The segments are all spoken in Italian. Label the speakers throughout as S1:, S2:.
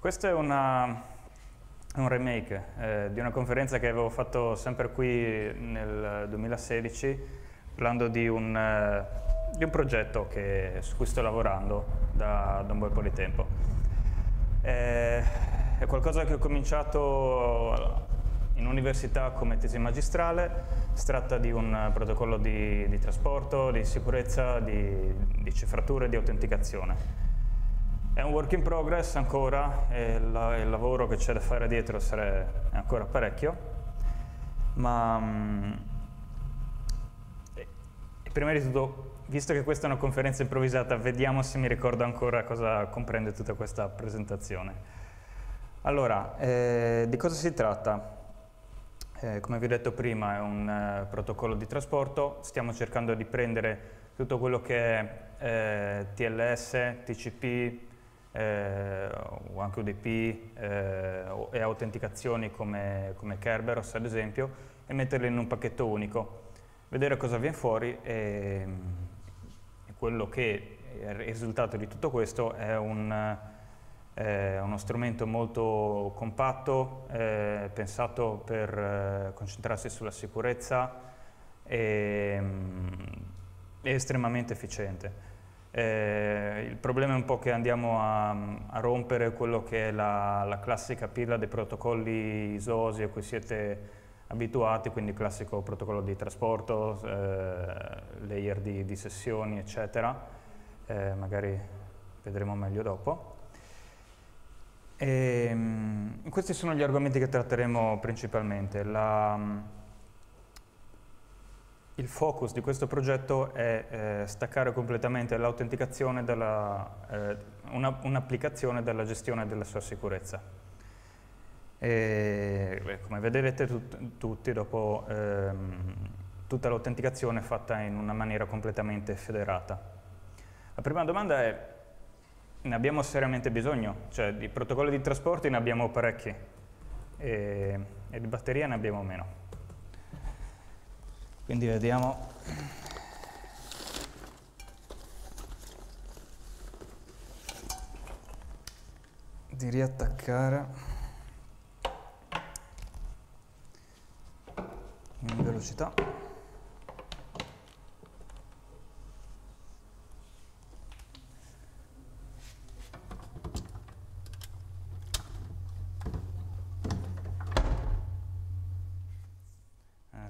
S1: Questo è una, un remake eh, di una conferenza che avevo fatto sempre qui nel 2016, parlando di un, eh, di un progetto che, su cui sto lavorando da, da un bel po' di tempo. Eh, è qualcosa che ho cominciato in università come tesi magistrale, si tratta di un protocollo di, di trasporto, di sicurezza, di, di cifratura e di autenticazione. È un work in progress ancora, la, il lavoro che c'è da fare dietro è ancora parecchio, ma mh, mm, prima di tutto, visto che questa è una conferenza improvvisata, vediamo se mi ricordo ancora cosa comprende tutta questa presentazione. Allora, eh, di cosa si tratta? Eh, come vi ho detto prima, è un eh, protocollo di trasporto, stiamo cercando di prendere tutto quello che è eh, TLS, TCP, eh, o anche UDP eh, e autenticazioni come, come, Kerberos ad esempio e metterle in un pacchetto unico, vedere cosa viene fuori e, e quello che è il risultato di tutto questo è un, eh, uno strumento molto compatto, eh, pensato per eh, concentrarsi sulla sicurezza e, ehm, è estremamente efficiente. Eh, il problema è un po' che andiamo a, a rompere quello che è la, la classica pila dei protocolli ISOSI a cui siete abituati, quindi classico protocollo di trasporto, eh, layer di, di, sessioni, eccetera, eh, magari vedremo meglio dopo. E, ehm, questi sono gli argomenti che tratteremo principalmente. La, il focus di questo progetto è eh, staccare completamente l'autenticazione eh, un'applicazione un dalla gestione della sua sicurezza. E, come vedrete tut tutti dopo ehm, tutta l'autenticazione è fatta in una maniera completamente federata. La prima domanda è, ne abbiamo seriamente bisogno? Cioè di protocolli di trasporti ne abbiamo parecchi e, e di batteria ne abbiamo meno quindi vediamo di riattaccare in velocità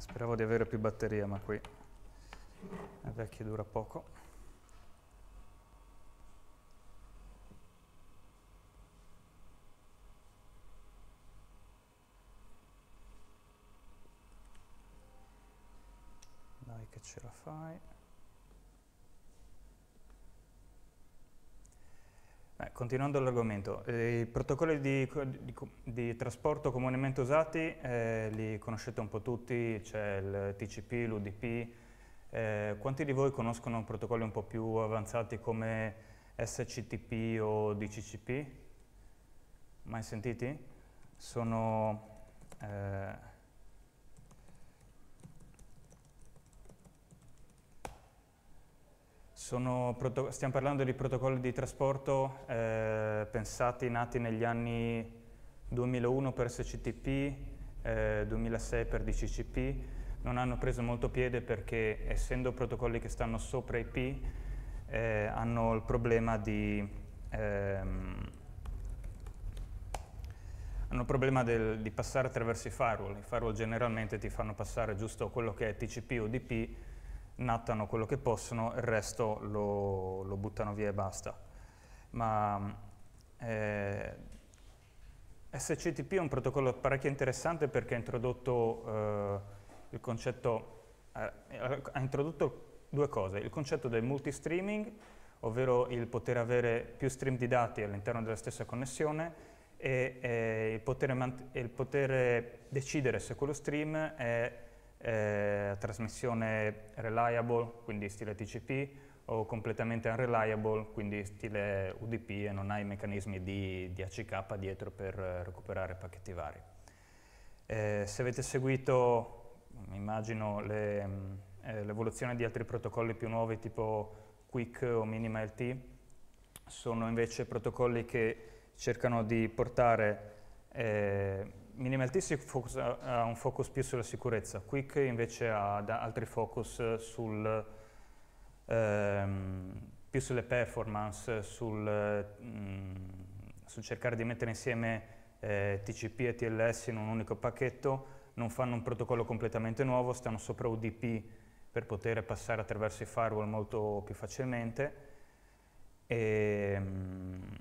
S1: speravo di avere più batteria, ma qui è vecchio e dura poco. Dai che ce la fai. continuando l'argomento, eh, i protocolli di, di, di, trasporto comunemente usati eh, li conoscete un po' tutti, c'è il TCP, l'UDP, eh, quanti di voi conoscono protocolli un po' più avanzati come SCTP o DCCP? Mai sentiti? Sono... Eh, stiamo parlando di protocolli di trasporto eh, pensati, nati negli anni 2001 per SCTP, eh, 2006 per DCCP, non hanno preso molto piede perché essendo protocolli che stanno sopra IP eh, hanno il problema di... Ehm, hanno il problema del, di passare attraverso i firewall, i firewall generalmente ti fanno passare giusto quello che è TCP o DP nattano quello che possono, il resto lo, lo buttano via e basta. Ma eh, SCTP è un protocollo parecchio interessante perché ha introdotto eh, il concetto, eh, ha introdotto due cose, il concetto del multistreaming, ovvero il poter avere più stream di dati all'interno della stessa connessione e, e, eh, il poter e il poter decidere se quello stream è eh, trasmissione reliable, quindi stile TCP, o completamente unreliable, quindi stile UDP e non hai meccanismi di, di ACK dietro per eh, recuperare pacchetti vari. Eh, se avete seguito, mm, immagino, mm, eh, l'evoluzione le, eh, di altri protocolli più nuovi tipo Quick o MinimaLT, sono invece protocolli che cercano di portare eh, Minimal si focus, ha eh, un focus più sulla sicurezza, Quick invece ha altri focus sul, ehm, più sulle performance, sul, mh, mm, sul, cercare di mettere insieme eh, TCP e TLS in un unico pacchetto, non fanno un protocollo completamente nuovo, stanno sopra UDP per poter passare attraverso i firewall molto più facilmente. E, ehm, mh,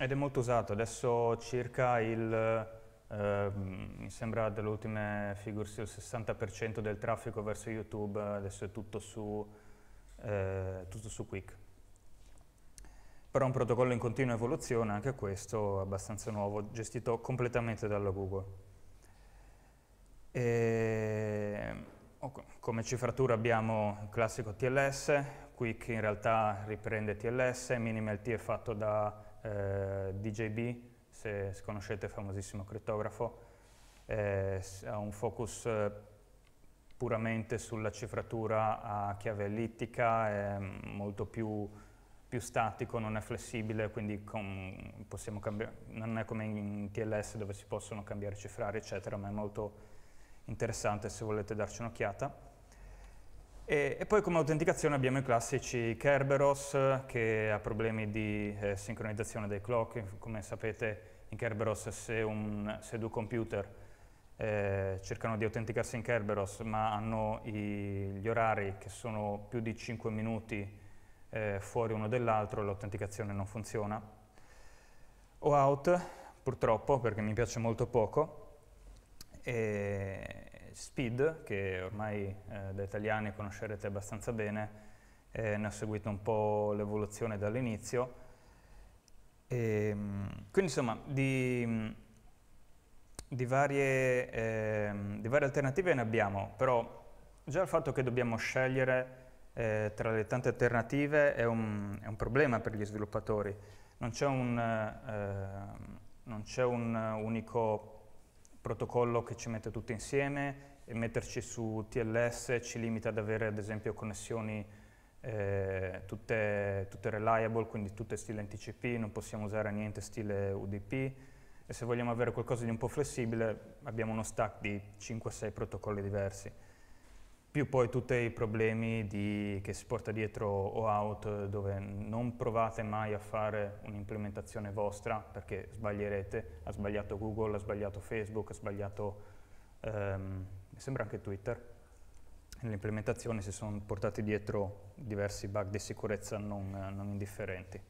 S1: ed è molto usato, adesso circa il, eh, mi sembra delle ultime figure, il 60% del traffico verso YouTube adesso è tutto su, eh, tutto su Quick. Però è un protocollo in continua evoluzione, anche questo abbastanza nuovo, gestito completamente dalla Google. E, ehm, come cifratura abbiamo il classico TLS, Quick in realtà riprende TLS, Minimal T è fatto da eh, DJB, se, conoscete conoscete, famosissimo crittografo, eh, ha un focus eh, puramente sulla cifratura a chiave ellittica, è molto più, più statico, non è flessibile, quindi con, non è come in TLS dove si possono cambiare cifrare, eccetera, ma è molto interessante se volete darci un'occhiata. E, e, poi come autenticazione abbiamo i classici Kerberos che ha problemi di eh, sincronizzazione dei clock, come sapete in Kerberos se, un, se due computer eh, cercano di autenticarsi in Kerberos ma hanno i, gli orari che sono più di 5 minuti eh, fuori uno dell'altro l'autenticazione non funziona. OAuth purtroppo, perché mi piace molto poco. E, Speed, che ormai eh, da italiani conoscerete abbastanza bene, eh, ne ho seguito un po' l'evoluzione dall'inizio. Ehm, quindi insomma, di, di, varie, ehm, di, varie, alternative ne abbiamo, però già il fatto che dobbiamo scegliere eh, tra le tante alternative è un, è un problema per gli sviluppatori. Non c'è un, eh, un, unico protocollo che ci mette tutti insieme e metterci su TLS ci limita ad avere ad esempio connessioni eh, tutte, tutte, reliable, quindi tutte stile NTCP, non possiamo usare niente stile UDP e se vogliamo avere qualcosa di un po' flessibile abbiamo uno stack di 5-6 protocolli diversi più poi tutti i problemi di, che si porta dietro OAuth dove non provate mai a fare un'implementazione vostra perché sbaglierete, ha sbagliato Google, ha sbagliato Facebook, ha sbagliato, ehm, mi sembra anche Twitter. Nell'implementazione si sono portati dietro diversi bug di sicurezza non, non indifferenti.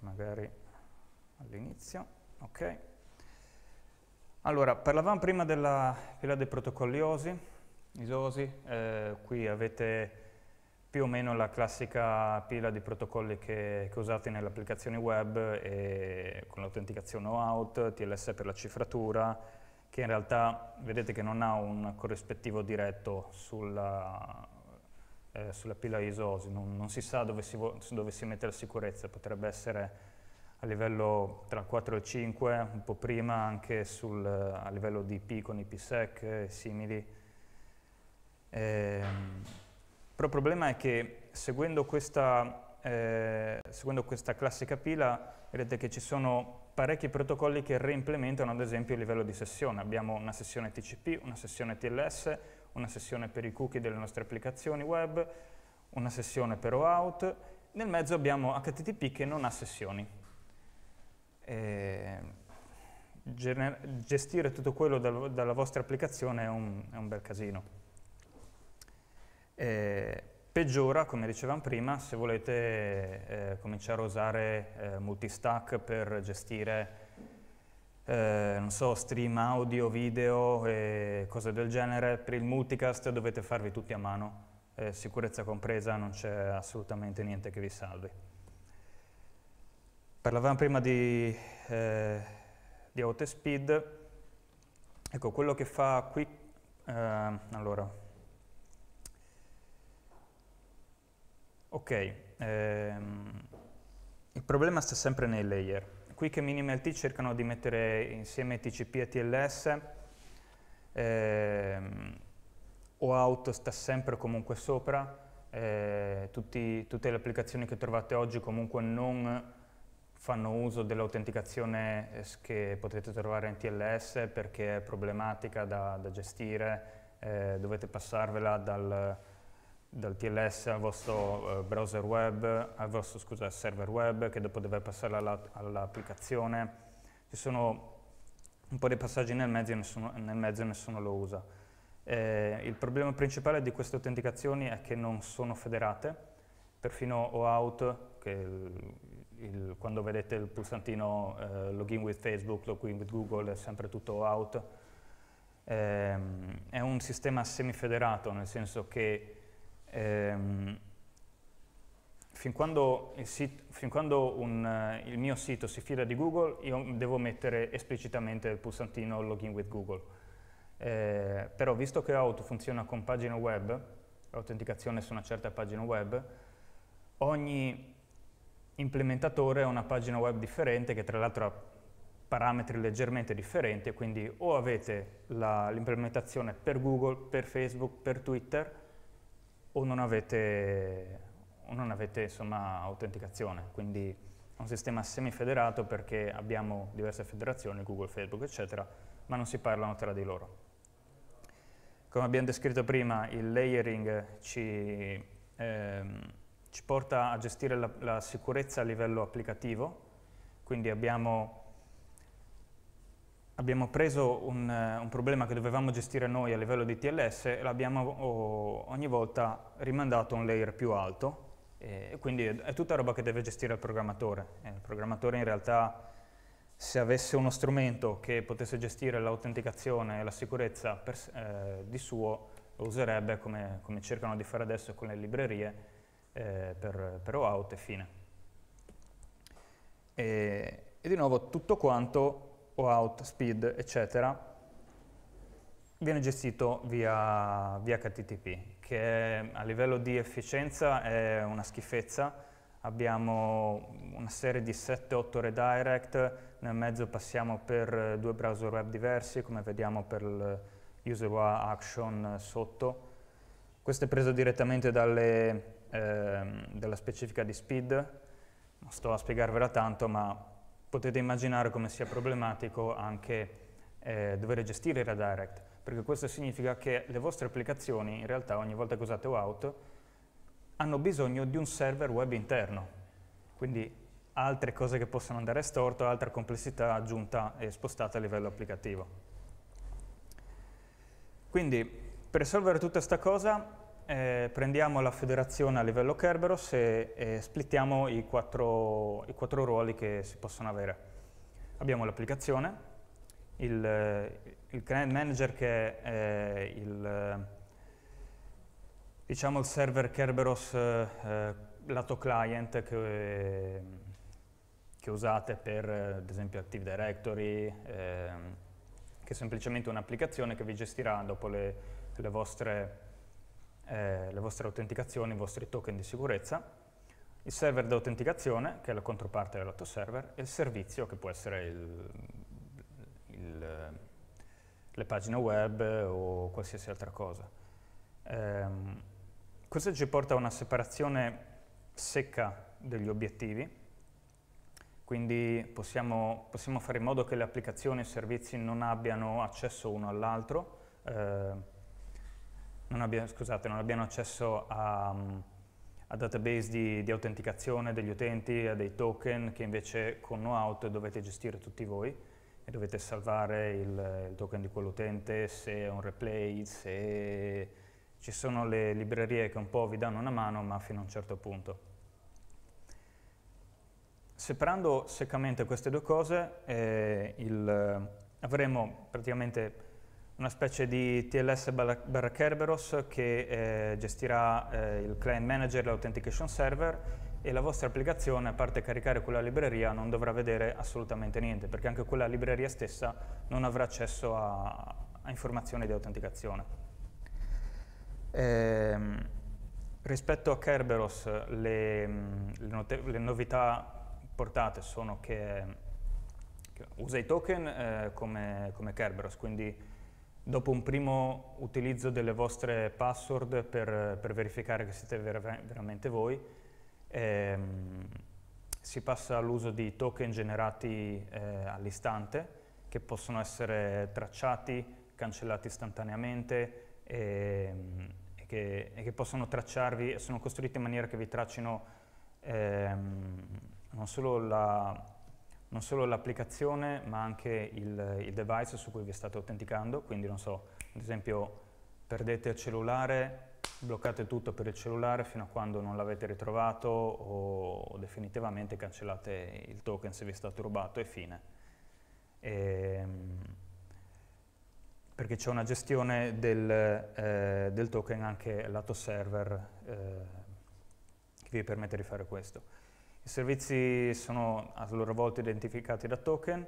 S1: Magari all'inizio, ok. Allora, parlavamo prima della pilade protocolliosi, isosi, eh, qui avete più o meno la classica pila di protocolli che, che usate nelle applicazioni web con l'autenticazione OAuth, TLS per la cifratura, che in realtà vedete che non ha un corrispettivo diretto sulla, eh, sulla pila isosi, non, non si sa dove si, dove si mette la sicurezza, potrebbe essere a livello tra 4 e 5, un po' prima anche sul, a livello di IP con IPsec e simili. Eh, però il problema è che seguendo questa, eh, seguendo questa classica pila vedete che ci sono parecchi protocolli che reimplementano ad esempio il livello di sessione. Abbiamo una sessione TCP, una sessione TLS, una sessione per i cookie delle nostre applicazioni web, una sessione per OAuth. Nel mezzo abbiamo HTTP che non ha sessioni. Ehm, gestire tutto quello dal, dalla vostra applicazione è un, è un bel casino. Eh, peggiora, come dicevamo prima, se volete eh, cominciare a usare eh, multistack per gestire eh, non so, stream audio, video e cose del genere. Per il multicast dovete farvi tutti a mano, eh, sicurezza compresa, non c'è assolutamente niente che vi salvi. Parlavamo prima di, eh, di Autospeed. Ecco, quello che fa qui... Eh, allora. Ok. Ehm, il problema sta sempre nei layer. Qui che Minim e cercano di mettere insieme TCP e TLS. Ehm, o out sta sempre comunque sopra. Eh, tutti, tutte le applicazioni che trovate oggi comunque non fanno uso dell'autenticazione eh, che potete trovare in TLS perché è problematica da, da gestire, eh, dovete passarvela dal, dal TLS al vostro eh, browser web, al vostro scusa, server web, che dopo deve passarla all'applicazione. All Ci sono un po' di passaggi nel mezzo e nessuno, nel mezzo nessuno lo usa. Eh, il problema principale di queste autenticazioni è che non sono federate, perfino OAuth, che è il, quando vedete il pulsantino eh, login with Facebook, login with Google, è sempre tutto out, ehm, è un sistema semifederato, nel senso che ehm, fin, quando sit, fin quando, un, eh, il mio sito si fida di Google, io devo mettere esplicitamente il pulsantino login with Google. Eh, però visto che out funziona con pagina web, l'autenticazione su una certa pagina web, ogni implementatore a una pagina web differente che tra l'altro ha parametri leggermente differenti, quindi o avete l'implementazione per Google, per Facebook, per Twitter, o non avete, o non avete insomma, autenticazione. Quindi è un sistema semifederato perché abbiamo diverse federazioni, Google, Facebook, eccetera, ma non si parlano tra di loro. Come abbiamo descritto prima, il layering ci... Ehm, ci porta a gestire la, la sicurezza a livello applicativo, quindi abbiamo, abbiamo preso un, eh, un, problema che dovevamo gestire noi a livello di TLS e l'abbiamo oh, ogni volta rimandato a un layer più alto, e quindi è tutta roba che deve gestire il programmatore. E eh, il programmatore in realtà se avesse uno strumento che potesse gestire l'autenticazione e la sicurezza per, eh, di suo, lo userebbe come, come cercano di fare adesso con le librerie, eh, per, per O e fine. E, e, di nuovo tutto quanto OAuth, speed, eccetera, viene gestito via, via HTTP, che a livello di efficienza è una schifezza, abbiamo una serie di 7-8 redirect, nel mezzo passiamo per due browser web diversi, come vediamo per il user action sotto. Questo è preso direttamente dalle, Ehm, della specifica di speed, non sto a spiegarvela tanto, ma potete immaginare come sia problematico anche eh, dover gestire i redirect, perché questo significa che le vostre applicazioni, in realtà ogni volta che usate OAuth, hanno bisogno di un server web interno, quindi altre cose che possono andare storto, altra complessità aggiunta e spostata a livello applicativo. Quindi per risolvere tutta questa cosa eh, prendiamo la federazione a livello Kerberos e, e splittiamo i quattro, i quattro, ruoli che si possono avere. Abbiamo l'applicazione, il, il, client manager che è eh, il, diciamo il server Kerberos eh, lato client che, che, usate per ad esempio Active Directory, eh, che è semplicemente un'applicazione che vi gestirà dopo le, le vostre eh, le vostre autenticazioni, i vostri token di sicurezza, il server di autenticazione, che è la controparte del lato server, e il servizio, che può essere il, il, le pagine web o qualsiasi altra cosa. Ehm, questo ci porta a una separazione secca degli obiettivi, quindi possiamo, possiamo fare in modo che le applicazioni e i servizi non abbiano accesso uno all'altro, eh, non abbiano, scusate, non abbiano accesso a, mm, a database di, di, autenticazione degli utenti, a dei token che invece con NoOut dovete gestire tutti voi e dovete salvare il, il token di quell'utente, se è un replay, se ci sono le librerie che un po' vi danno una mano ma fino a un certo punto. Separando seccamente queste due cose eh, il, eh, avremo praticamente una specie di TLS barra Kerberos che eh, gestirà eh, il client manager e l'authentication server e la vostra applicazione, a parte caricare quella libreria, non dovrà vedere assolutamente niente, perché anche quella libreria stessa non avrà accesso a, a informazioni di autenticazione. Ehm, rispetto a Kerberos, le, le, le novità portate sono che, che usa i token eh, come, come Kerberos, quindi dopo un primo utilizzo delle vostre password per, per verificare che siete ver veramente voi, ehm, si passa all'uso di token generati eh, all'istante, che possono essere tracciati, cancellati istantaneamente e, ehm, e, che, e, che, possono tracciarvi, sono costruiti in maniera che vi traccino ehm, non solo la, non solo l'applicazione ma anche il, il, device su cui vi state autenticando, quindi non so, ad esempio perdete il cellulare, bloccate tutto per il cellulare fino a quando non l'avete ritrovato o, definitivamente cancellate il token se vi è stato rubato e fine. E, ehm, perché c'è una gestione del, eh, del, token anche lato server eh, che vi permette di fare questo. I servizi sono a loro volta identificati da token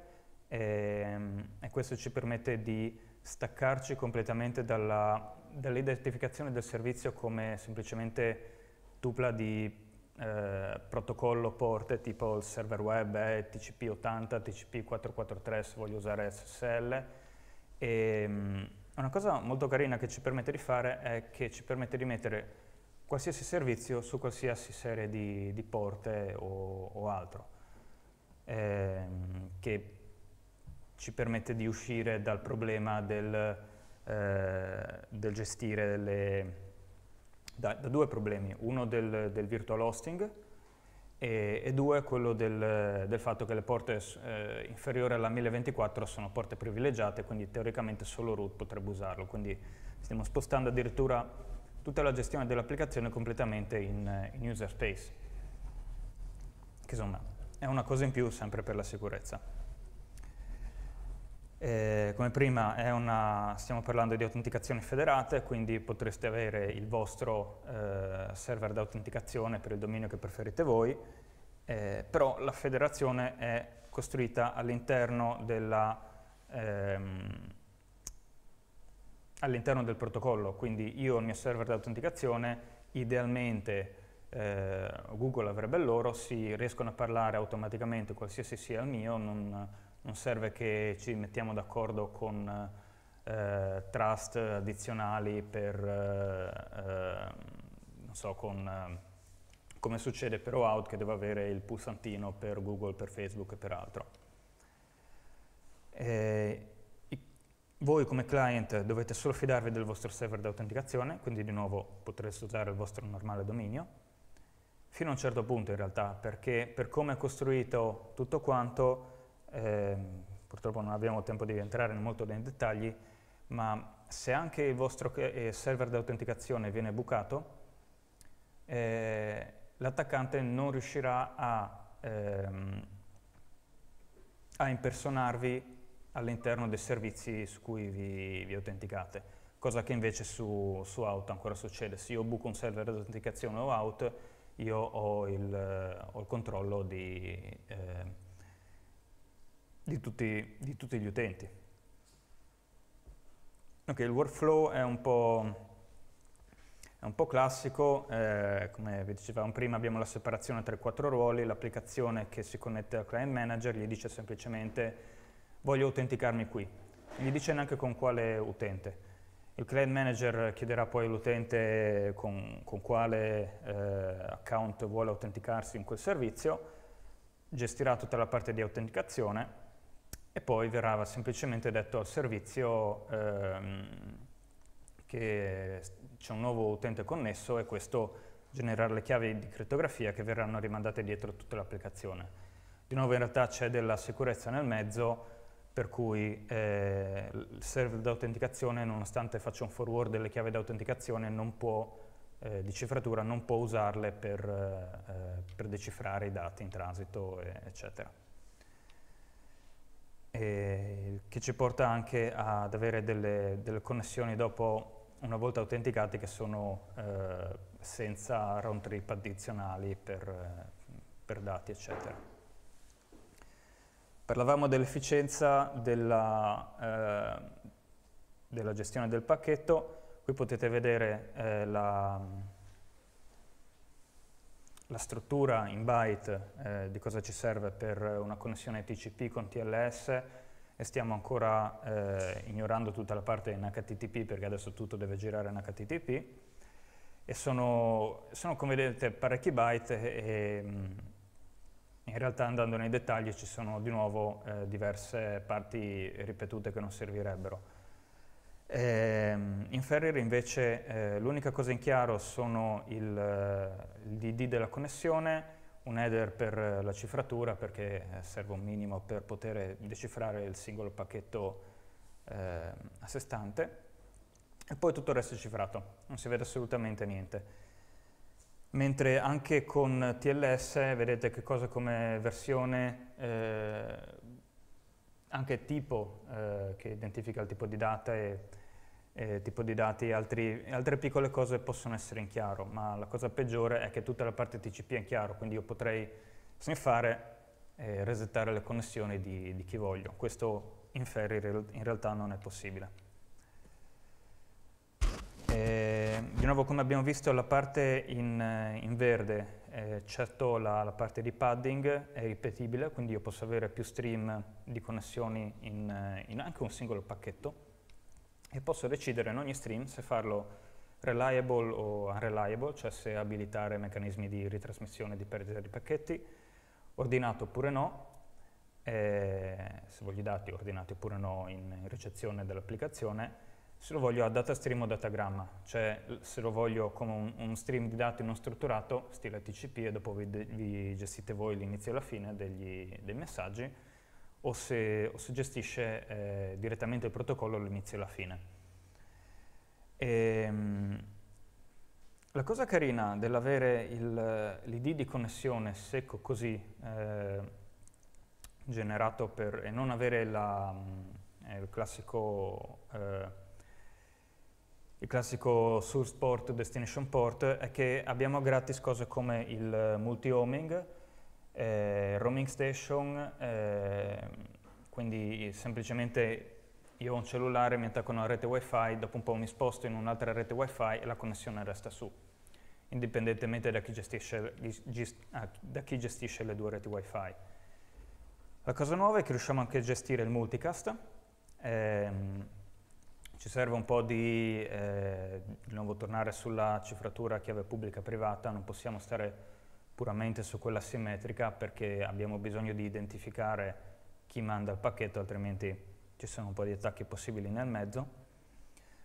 S1: e, ehm, e questo ci permette di staccarci completamente dall'identificazione dall del servizio come semplicemente tupla di eh, protocollo porte tipo il server web è TCP80, TCP443 se voglio usare SSL. E, ehm, una cosa molto carina che ci permette di fare è che ci permette di mettere qualsiasi servizio su qualsiasi serie di, di porte o, o altro, ehm, che ci permette di uscire dal problema del, eh, del gestire le, da, da, due problemi, uno del, del virtual hosting, e, e, due quello del, del, fatto che le porte eh, inferiori alla 1024 sono porte privilegiate, quindi teoricamente solo root potrebbe usarlo, quindi stiamo spostando addirittura tutta la gestione dell'applicazione completamente in, in user space, che insomma è una cosa in più sempre per la sicurezza. Eh, come prima una, stiamo parlando di autenticazioni federate, quindi potreste avere il vostro eh, server d'autenticazione per il dominio che preferite voi, eh, però la federazione è costruita all'interno della, ehm, all'interno del protocollo, quindi io ho il mio server di autenticazione, idealmente eh, Google avrebbe loro, si riescono a parlare automaticamente qualsiasi sia il mio, non, non serve che ci mettiamo d'accordo con eh, trust addizionali per, eh, eh non so, con, eh, come succede per OAuth che deve avere il pulsantino per Google, per Facebook e per altro. E eh, voi come client dovete solo fidarvi del vostro server di autenticazione, quindi di nuovo potreste usare il vostro normale dominio, fino a un certo punto in realtà, perché per come è costruito tutto quanto, eh, purtroppo non abbiamo tempo di entrare molto nei dettagli, ma se anche il vostro eh, server di autenticazione viene bucato, eh, l'attaccante non riuscirà a, ehm, a impersonarvi all'interno dei servizi su cui vi, vi autenticate, cosa che invece su, su, out ancora succede. Se io buco un server di autenticazione o out, io ho il, ho il controllo di, eh, di, tutti, di tutti gli utenti. Ok, il workflow è un po', è un po classico, eh, come vi dicevamo prima abbiamo la separazione tra i quattro ruoli, l'applicazione che si connette al client manager gli dice semplicemente voglio autenticarmi qui. Gli dice neanche con quale utente. Il client manager chiederà poi all'utente con, con, quale eh, account vuole autenticarsi in quel servizio, gestirà tutta la parte di autenticazione e poi verrà semplicemente detto al servizio ehm, che c'è un nuovo utente connesso e questo genererà le chiavi di crittografia che verranno rimandate dietro tutta l'applicazione. Di nuovo in realtà c'è della sicurezza nel mezzo, per cui eh, il server d'autenticazione, nonostante faccia un forward delle chiavi d'autenticazione, non può, eh, di cifratura, non può usarle per, eh, eh, per, decifrare i dati in transito, e, eccetera. E che ci porta anche ad avere delle, delle connessioni dopo, una volta autenticate, che sono eh, senza round trip addizionali per, eh, per dati, eccetera. Parlavamo dell'efficienza della, eh, della, gestione del pacchetto, qui potete vedere eh, la, la, struttura in byte eh, di cosa ci serve per una connessione TCP con TLS e stiamo ancora eh, ignorando tutta la parte in HTTP perché adesso tutto deve girare in HTTP e sono, sono come vedete parecchi byte e, e in realtà andando nei dettagli ci sono di nuovo eh, diverse parti ripetute che non servirebbero. Ehm, in Ferrier invece eh, l'unica cosa in chiaro sono il, eh, il, DD della connessione, un header per eh, la cifratura perché eh, serve un minimo per poter decifrare il singolo pacchetto eh, a sé stante e poi tutto il resto è cifrato, non si vede assolutamente niente mentre anche con TLS vedete che cosa come versione, eh, anche tipo eh, che identifica il tipo di data e, e tipo di dati altri, altre piccole cose possono essere in chiaro, ma la cosa peggiore è che tutta la parte TCP è in chiaro, quindi io potrei sniffare e resettare le connessioni di, di chi voglio. Questo in Ferri in realtà non è possibile. Eh, di nuovo come abbiamo visto la parte in, eh, in verde, eh, certo la, la, parte di padding è ripetibile, quindi io posso avere più stream di connessioni in, eh, in anche un singolo pacchetto e posso decidere in ogni stream se farlo reliable o unreliable, cioè se abilitare meccanismi di ritrasmissione e di perdita di pacchetti, ordinato oppure no, eh, se voglio i dati ordinati oppure no in ricezione dell'applicazione, se lo voglio a data stream o datagramma, cioè se lo voglio come un, un stream di dati non strutturato, stile TCP e dopo vi, vi gestite voi l'inizio e la fine degli, dei messaggi, o se, o se gestisce eh, direttamente il protocollo l'inizio e la fine. E, ehm, la cosa carina dell'avere l'ID di connessione secco così eh, generato per, e non avere la, mm, eh, il classico... Eh, il classico source port, destination port, è che abbiamo gratis cose come il multi-homing, eh, roaming station, eh, quindi semplicemente io ho un cellulare, mi attacco a una rete wifi, dopo un po' mi sposto in un'altra rete wifi e la connessione resta su, indipendentemente da chi gestisce, gest, ah, da chi gestisce le due reti wifi. La cosa nuova è che riusciamo anche a gestire il multicast, ehm, ci serve un po' di, eh, di nuovo tornare sulla cifratura chiave pubblica privata, non possiamo stare puramente su quella simmetrica perché abbiamo bisogno di identificare chi manda il pacchetto, altrimenti ci sono un po' di attacchi possibili nel mezzo.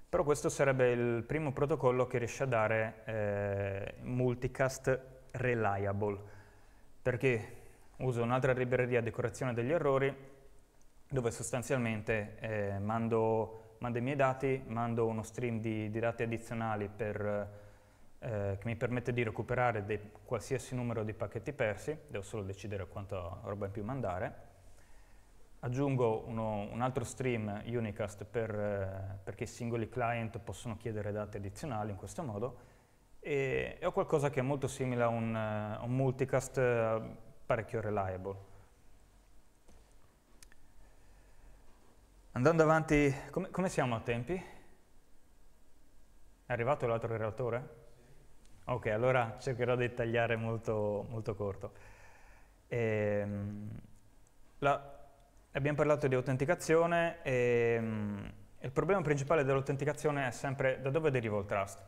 S1: Però questo sarebbe il primo protocollo che riesce a dare eh, multicast reliable, perché uso un'altra libreria di correzione degli errori dove sostanzialmente eh, mando mando i miei dati, mando uno stream di, di dati addizionali per, eh, che mi permette di recuperare de, qualsiasi numero di pacchetti persi, devo solo decidere quanta roba in più mandare. Aggiungo uno, un altro stream unicast per, eh, perché i singoli client possono chiedere dati addizionali in questo modo e, e ho qualcosa che è molto simile a un, uh, un multicast uh, parecchio reliable. Andando avanti, come, come siamo a tempi? È arrivato l'altro relatore? Ok, allora cercherò di tagliare molto, molto corto. E, ehm, la, abbiamo parlato di autenticazione e ehm, il problema principale dell'autenticazione è sempre da dove deriva il trust.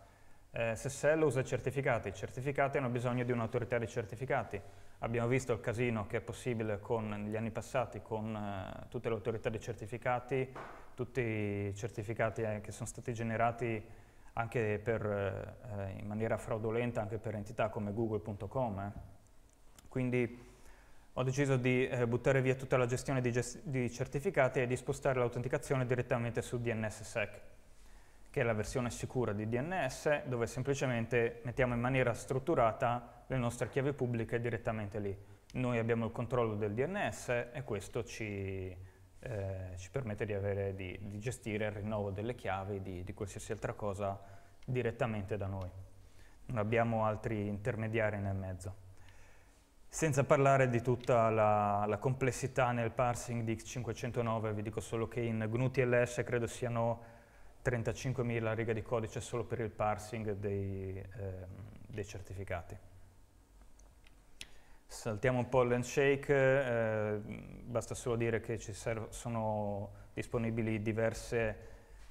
S1: Eh, SSL usa certificati, i certificati hanno bisogno di un'autorità di certificati. Abbiamo visto il casino che è possibile con, negli anni passati con eh, tutte le autorità dei certificati, tutti i certificati eh, che sono stati generati anche per, eh, in maniera fraudolenta anche per entità come google.com. Eh. Quindi ho deciso di eh, buttare via tutta la gestione di, gest di certificati e di spostare l'autenticazione direttamente su DNSSEC che è la versione sicura di DNS, dove semplicemente mettiamo in maniera strutturata le nostre chiavi pubbliche direttamente lì. Noi abbiamo il controllo del DNS e questo ci, eh, ci permette di, avere, di, di, gestire il rinnovo delle chiavi, di, di, qualsiasi altra cosa direttamente da noi. Non abbiamo altri intermediari nel mezzo. Senza parlare di tutta la, la complessità nel parsing di X509, vi dico solo che in GNU TLS credo siano 35.000 righe di codice solo per il parsing dei, eh, dei certificati. Saltiamo un po' l'handshake, eh, basta solo dire che ci sono disponibili diverse,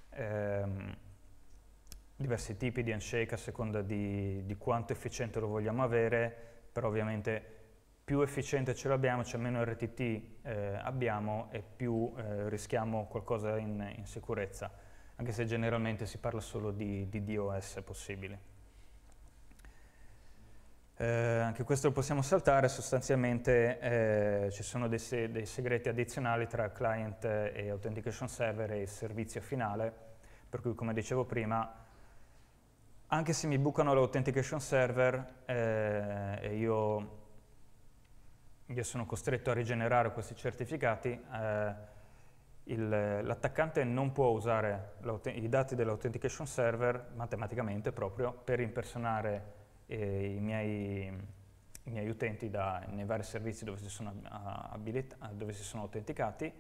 S1: ehm, diversi tipi di handshake a seconda di, di quanto efficiente lo vogliamo avere, però ovviamente più efficiente ce l'abbiamo, cioè meno RTT eh, abbiamo e più eh, rischiamo qualcosa in, in, sicurezza anche se generalmente si parla solo di, di DOS possibili. Eh, anche questo lo possiamo saltare, sostanzialmente eh, ci sono dei, se dei, segreti addizionali tra client e authentication server e il servizio finale, per cui come dicevo prima, anche se mi bucano l'authentication server eh, e io, io, sono costretto a rigenerare questi certificati, eh, l'attaccante non può usare i dati dell'authentication server matematicamente proprio per impersonare eh, i, miei, i, miei, utenti da, nei vari servizi dove si sono, dove si sono autenticati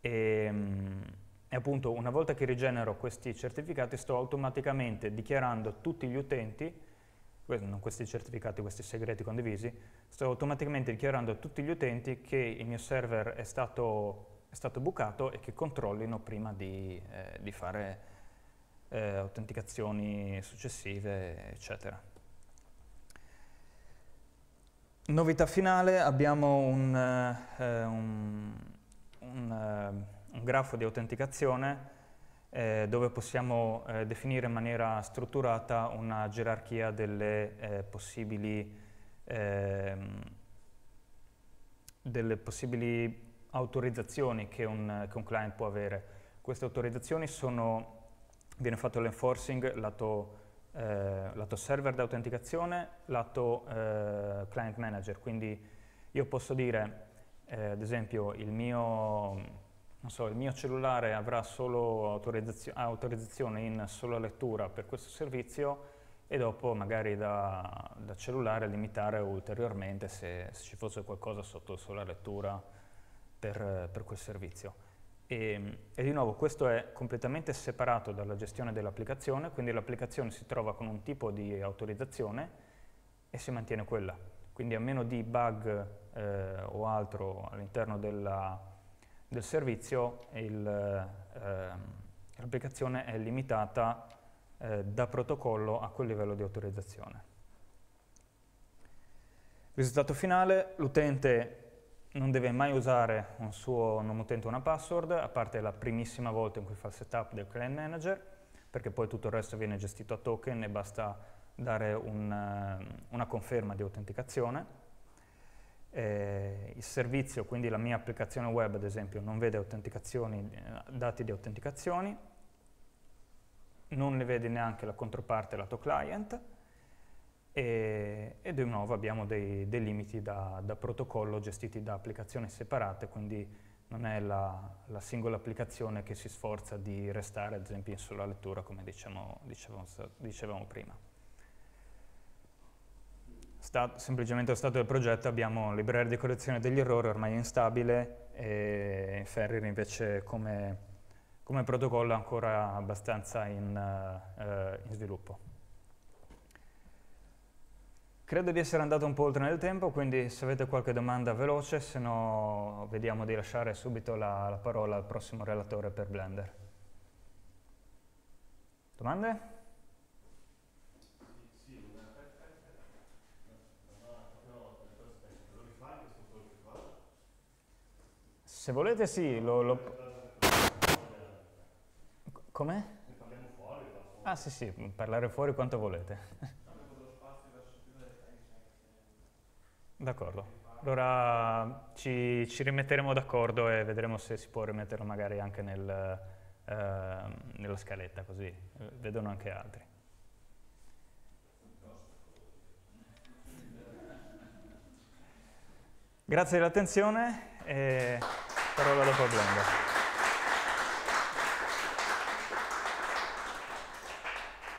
S1: e, ehm, e, appunto una volta che rigenero questi certificati sto automaticamente dichiarando tutti gli utenti non questi certificati, questi segreti condivisi, sto automaticamente dichiarando a tutti gli utenti che il mio server è stato è stato bucato e che controllino prima di, eh, di fare eh, autenticazioni successive, eccetera. Novità finale, abbiamo un, eh, eh un, un, eh, un grafo di autenticazione eh, dove possiamo definire in maniera strutturata una gerarchia delle possibili, ehm, delle possibili autorizzazioni che un, che un client può avere. Queste autorizzazioni sono, viene fatto l'enforcing lato, eh, lato server d'autenticazione, lato eh, client manager, quindi io posso dire, eh, ad esempio, il mio, so, il mio cellulare avrà solo autorizzazione, autorizzazione in sola lettura per questo servizio, e dopo magari da, da, cellulare limitare ulteriormente se, se ci fosse qualcosa sotto sola lettura per, per quel servizio. E, e, di nuovo questo è completamente separato dalla gestione dell'applicazione, quindi l'applicazione si trova con un tipo di autorizzazione e si mantiene quella. Quindi a meno di bug eh, o altro all'interno del servizio, eh, l'applicazione eh, è limitata eh, da protocollo a quel livello di autorizzazione. Risultato finale, l'utente non deve mai usare un suo nome utente o una password, a parte la primissima volta in cui fa il setup del client manager, perché poi tutto il resto viene gestito a token e basta dare un, eh, una conferma di autenticazione. Eh, il servizio, quindi la mia applicazione web ad esempio, non vede eh, dati di autenticazioni, non ne vede neanche la controparte lato client, e, e di nuovo abbiamo dei, dei limiti da, da, protocollo gestiti da applicazioni separate, quindi non è la, la, singola applicazione che si sforza di restare ad esempio in sola lettura come diciamo, dicevamo, dicevamo prima. Sta, semplicemente lo stato del progetto abbiamo library di correzione degli errori ormai instabile e Ferrier invece come, come protocollo ancora abbastanza in, uh, in sviluppo. Credo di essere andato un po' oltre nel tempo, quindi se avete qualche domanda veloce, se no vediamo di lasciare subito la, la parola al prossimo relatore per Blender. Domande? Se volete sì, lo... lo... Come? Ah sì sì, parlare fuori quanto volete. D'accordo. Allora ci, ci rimetteremo d'accordo e vedremo se si può rimetterlo magari anche nel, eh, nella scaletta, così eh, vedono anche altri. Grazie dell'attenzione e parola dopo a Blender.